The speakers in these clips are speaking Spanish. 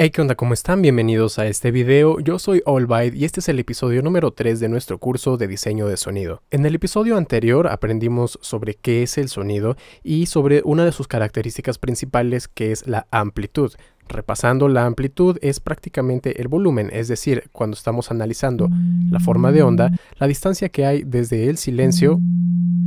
Hey, ¿qué onda? ¿Cómo están? Bienvenidos a este video. Yo soy Allbyte y este es el episodio número 3 de nuestro curso de diseño de sonido. En el episodio anterior aprendimos sobre qué es el sonido y sobre una de sus características principales que es la amplitud. Repasando, la amplitud es prácticamente el volumen, es decir, cuando estamos analizando la forma de onda, la distancia que hay desde el silencio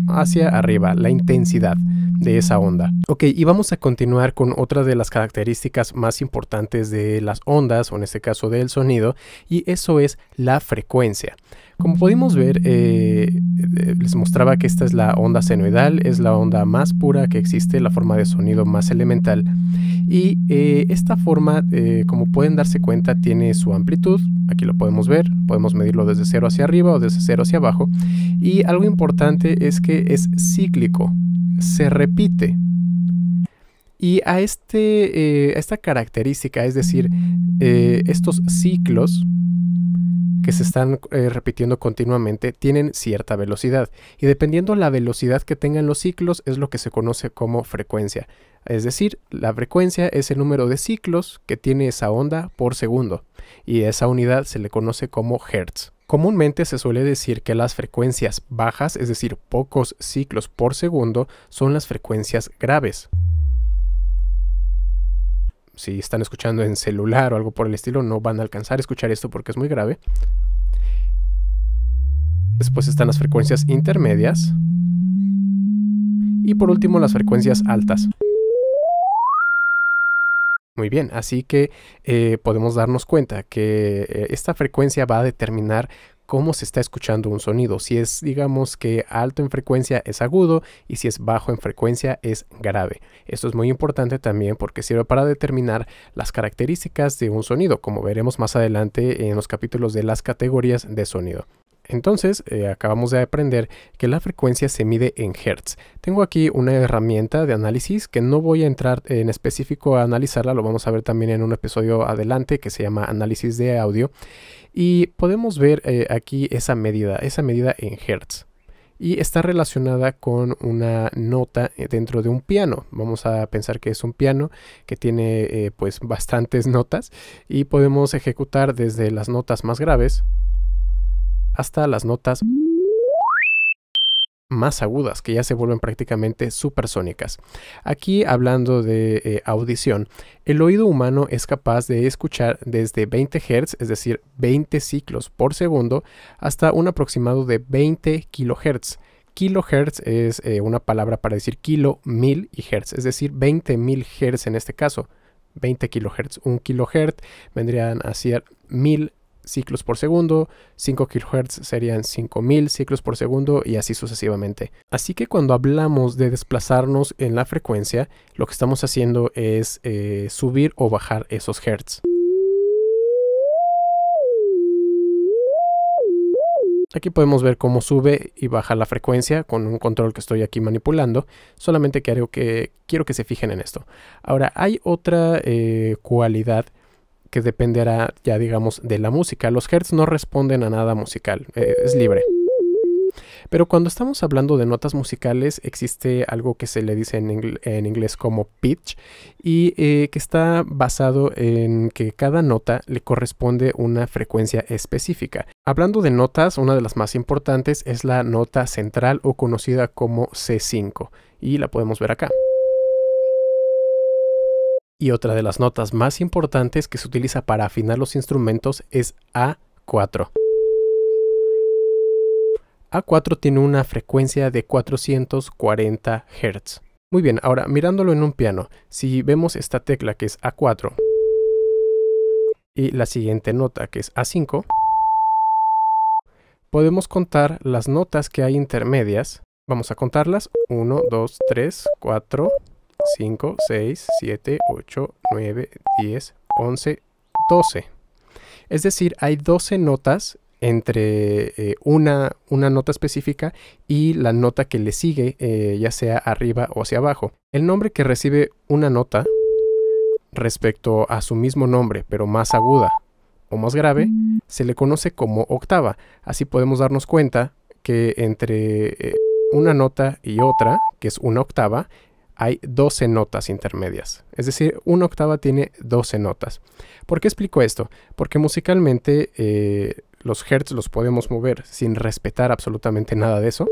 hacia arriba, la intensidad de esa mm. onda. Ok, y vamos a continuar con otra de las características más importantes de las ondas, o en este caso del sonido, y eso es la frecuencia. Como pudimos ver, eh, eh, les mostraba que esta es la onda senoidal, es la onda más pura que existe, la forma de sonido más elemental. Y eh, esta forma, como pueden darse cuenta, tiene su amplitud, aquí lo podemos ver, podemos medirlo desde cero hacia arriba o desde cero hacia abajo. Y algo importante es que es cíclico, se repite. Y a, este, eh, esta característica, es decir, eh, estos ciclos que se están eh, repitiendo continuamente tienen cierta velocidad. Y dependiendo la velocidad que tengan los ciclos es lo que se conoce como frecuencia. Es decir, la frecuencia es el número de ciclos que tiene esa onda por segundo. Y esa unidad se le conoce como Hertz. Comúnmente se suele decir que las frecuencias bajas, es decir, pocos ciclos por segundo, son las frecuencias graves. Si están escuchando en celular o algo por el estilo, no van a alcanzar a escuchar esto porque es muy grave. Después están las frecuencias intermedias. Y por último las frecuencias altas. Muy bien, así que eh, podemos darnos cuenta que eh, esta frecuencia va a determinar cómo se está escuchando un sonido. Si es, digamos, que alto en frecuencia es agudo y si es bajo en frecuencia es grave. Esto es muy importante también porque sirve para determinar las características de un sonido, como veremos más adelante en los capítulos de las categorías de sonido. Entonces, eh, acabamos de aprender que la frecuencia se mide en Hertz. Tengo aquí una herramienta de análisis que no voy a entrar en específico a analizarla, lo vamos a ver también en un episodio adelante que se llama análisis de audio. Y podemos ver eh, aquí esa medida, esa medida en Hertz y está relacionada con una nota eh, dentro de un piano. Vamos a pensar que es un piano que tiene pues bastantes notas y podemos ejecutar desde las notas más graves hasta las notas más agudas que ya se vuelven prácticamente supersónicas. Aquí hablando de eh, audición, el oído humano es capaz de escuchar desde 20 Hz, es decir, 20 ciclos por segundo, hasta un aproximado de 20 kilohertz. Kilohertz es eh, una palabra para decir kilo, mil y hertz, es decir, 20 mil hertz en este caso. 20 kilohertz, un kilohertz vendrían a ser mil ciclos por segundo, 5 kHz serían 5000 ciclos por segundo y así sucesivamente. Así que cuando hablamos de desplazarnos en la frecuencia, lo que estamos haciendo es eh, subir o bajar esos hertz. Aquí podemos ver cómo sube y baja la frecuencia con un control que estoy aquí manipulando. Solamente quiero que, se fijen en esto. Ahora, hay otra eh, cualidad que dependerá ya digamos de la música. Los hertz no responden a nada musical, eh, es libre. Pero cuando estamos hablando de notas musicales existe algo que se le dice en, inglés como pitch y eh, que está basado en que cada nota le corresponde una frecuencia específica. Hablando de notas, una de las más importantes es la nota central o conocida como C5 y la podemos ver acá. Y otra de las notas más importantes que se utiliza para afinar los instrumentos es A4. A4 tiene una frecuencia de 440 Hz. Muy bien, ahora mirándolo en un piano, si vemos esta tecla que es A4 y la siguiente nota que es A5, podemos contar las notas que hay intermedias. Vamos a contarlas. 1, 2, 3, 4, 5, 6, 7, 8, 9, 10, 11, 12. Es decir, hay 12 notas entre eh, una, una, nota específica y la nota que le sigue, eh, ya sea arriba o hacia abajo. El nombre que recibe una nota respecto a su mismo nombre, pero más aguda o más grave, mm. se le conoce como octava. Así podemos darnos cuenta que entre eh, una nota y otra, que es una octava, hay 12 notas intermedias. Es decir, una octava tiene 12 notas. ¿Por qué explico esto? Porque musicalmente eh, los hertz los podemos mover sin respetar absolutamente nada de eso.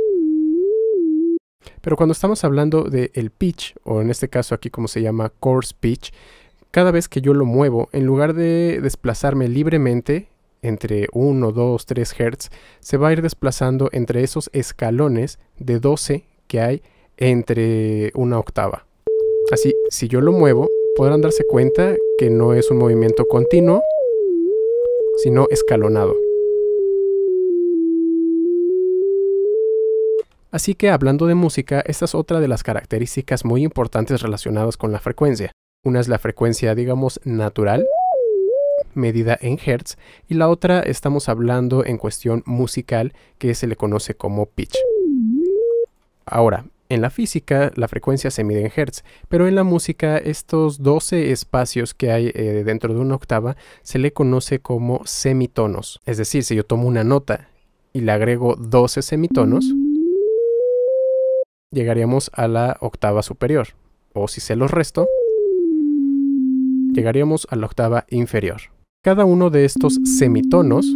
Pero cuando estamos hablando del el pitch, o en este caso aquí como se llama coarse pitch, cada vez que yo lo muevo, en lugar de desplazarme libremente entre 1, 2, 3 hertz se va a ir desplazando entre esos escalones de 12 que hay entre una octava. Así, si yo lo muevo, podrán darse cuenta que no es un movimiento continuo, sino escalonado. Así que hablando de música, esta es otra de las características muy importantes relacionadas con la frecuencia. Una es la frecuencia, digamos, natural, medida en hertz, y la otra estamos hablando en cuestión musical, que se le conoce como pitch. Ahora, en la física, la frecuencia se mide en hertz, pero en la música, estos 12 espacios que hay eh, dentro de una octava se le conoce como semitonos. Es decir, si yo tomo una nota y le agrego 12 semitonos, llegaríamos a la octava superior. O si se los resto, llegaríamos a la octava inferior. Cada uno de estos semitonos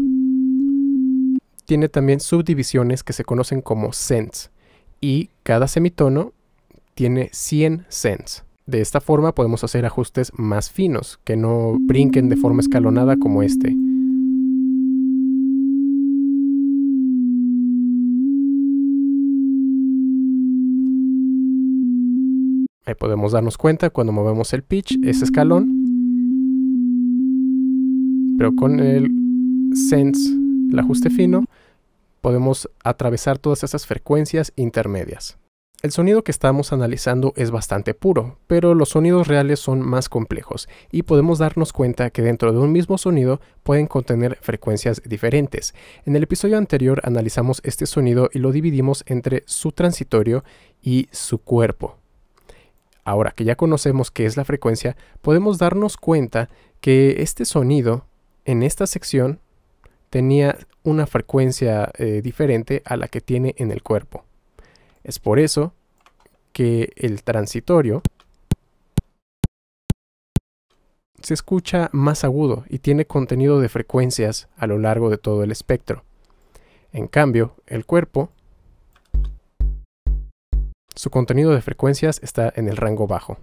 tiene también subdivisiones que se conocen como cents y cada semitono tiene 100 cents. De esta forma podemos hacer ajustes más finos, que no brinquen de forma escalonada como este. Ahí podemos darnos cuenta cuando movemos el pitch, ese escalón. Pero con el cents, el ajuste fino, podemos atravesar todas esas frecuencias intermedias. El sonido que estamos analizando es bastante puro, pero los sonidos reales son más complejos y podemos darnos cuenta que dentro de un mismo sonido pueden contener frecuencias diferentes. En el episodio anterior analizamos este sonido y lo dividimos entre su transitorio y su cuerpo. Ahora que ya conocemos qué es la frecuencia, podemos darnos cuenta que este sonido en esta sección tenía una frecuencia eh, diferente a la que tiene en el cuerpo. Es por eso que el transitorio se escucha más agudo y tiene contenido de frecuencias a lo largo de todo el espectro. En cambio, el cuerpo, su contenido de frecuencias está en el rango bajo.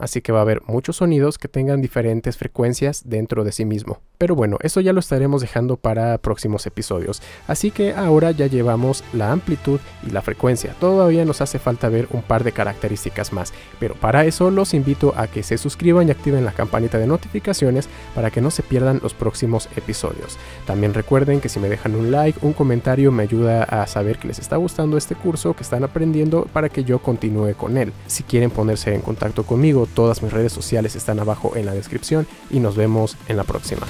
Así que va a haber muchos sonidos que tengan diferentes frecuencias dentro de sí mismo. Pero bueno, eso ya lo estaremos dejando para próximos episodios. Así que ahora ya llevamos la amplitud y la frecuencia. Todavía nos hace falta ver un par de características más. Pero para eso los invito a que se suscriban y activen la campanita de notificaciones para que no se pierdan los próximos episodios. También recuerden que si me dejan un like, un comentario me ayuda a saber que les está gustando este curso, que están aprendiendo para que yo continúe con él. Si quieren ponerse en contacto conmigo, todas mis redes sociales están abajo en la descripción y nos vemos en la próxima.